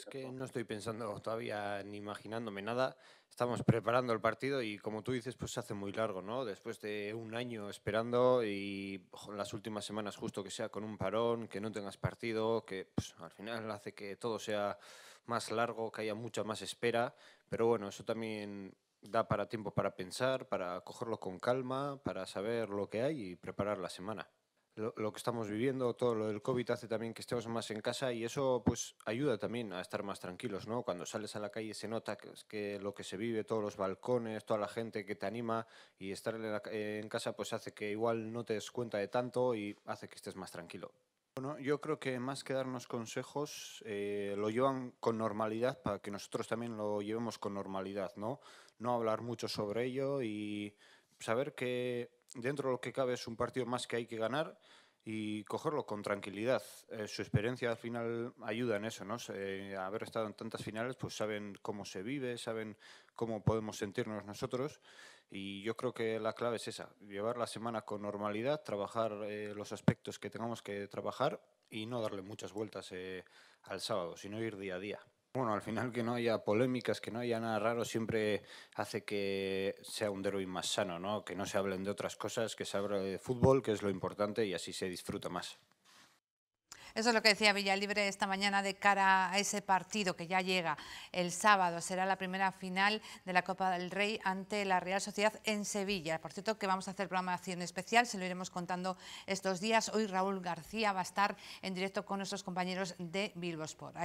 Es que no estoy pensando todavía ni imaginándome nada. Estamos preparando el partido y como tú dices, pues se hace muy largo, ¿no? Después de un año esperando y las últimas semanas justo que sea con un parón, que no tengas partido, que pues, al final hace que todo sea más largo, que haya mucha más espera. Pero bueno, eso también da para tiempo para pensar, para cogerlo con calma, para saber lo que hay y preparar la semana lo, que estamos viviendo, todo lo del COVID hace también que estemos más en casa y eso pues ayuda también a estar más tranquilos, ¿no? Cuando sales a la calle se nota que, que lo que se vive, todos los balcones, toda la gente que te anima y estar en, casa pues hace que igual no te des cuenta de tanto y hace que estés más tranquilo. Bueno, yo creo que más que darnos consejos, eh, lo llevan con normalidad para que nosotros también lo llevemos con normalidad, ¿no? No hablar mucho sobre ello y saber que dentro de lo que cabe es un partido más que hay que ganar y cogerlo con tranquilidad. Eh, su experiencia al final ayuda en eso, ¿no? Eh, haber estado en tantas finales, pues saben cómo se vive, saben cómo podemos sentirnos nosotros y yo creo que la clave es esa, llevar la semana con normalidad, trabajar eh, los aspectos que tengamos que trabajar y no darle muchas vueltas al sábado, sino ir día a día. Bueno, al final que no haya polémicas, que no haya nada raro, siempre hace que sea un derby más sano, ¿no? Que no se hablen de otras cosas, que se hable de fútbol, que es lo importante, y así se disfruta más. Eso es lo que decía Villalibre esta mañana de cara a ese partido que ya llega el sábado. Será la primera final de la Copa del Rey ante la Real Sociedad en Sevilla. Por cierto, que vamos a hacer programación especial, se lo iremos contando estos días. Hoy Raúl García va a estar en directo con nuestros compañeros de Bilbo Sport.